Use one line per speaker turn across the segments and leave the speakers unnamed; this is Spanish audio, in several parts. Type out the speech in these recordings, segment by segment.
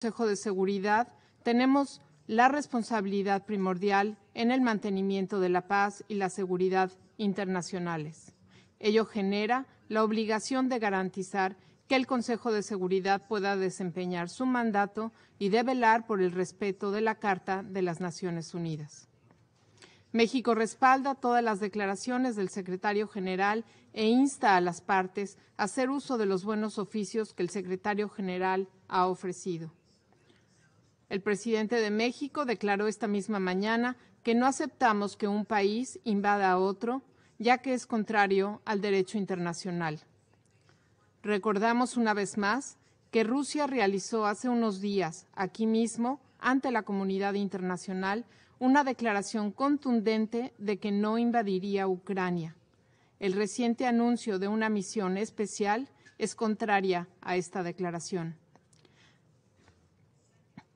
Consejo de Seguridad tenemos la responsabilidad primordial en el mantenimiento de la paz y la seguridad internacionales. Ello genera la obligación de garantizar que el Consejo de Seguridad pueda desempeñar su mandato y de velar por el respeto de la Carta de las Naciones Unidas. México respalda todas las declaraciones del secretario general e insta a las partes a hacer uso de los buenos oficios que el secretario general ha ofrecido. El presidente de México declaró esta misma mañana que no aceptamos que un país invada a otro, ya que es contrario al derecho internacional. Recordamos una vez más que Rusia realizó hace unos días, aquí mismo, ante la comunidad internacional, una declaración contundente de que no invadiría Ucrania. El reciente anuncio de una misión especial es contraria a esta declaración.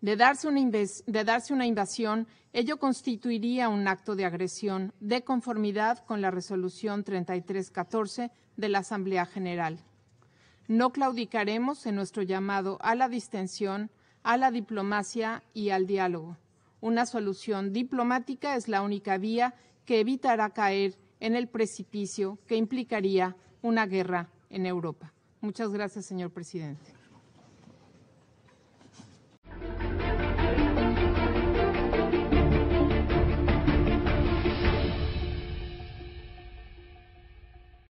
De darse, una invasión, ello constituiría un acto de agresión de conformidad con la resolución 3314 de la Asamblea General. No claudicaremos en nuestro llamado a la distensión, a la diplomacia y al diálogo. Una solución diplomática es la única vía que evitará caer en el precipicio que implicaría una guerra en Europa. Muchas gracias, señor presidente.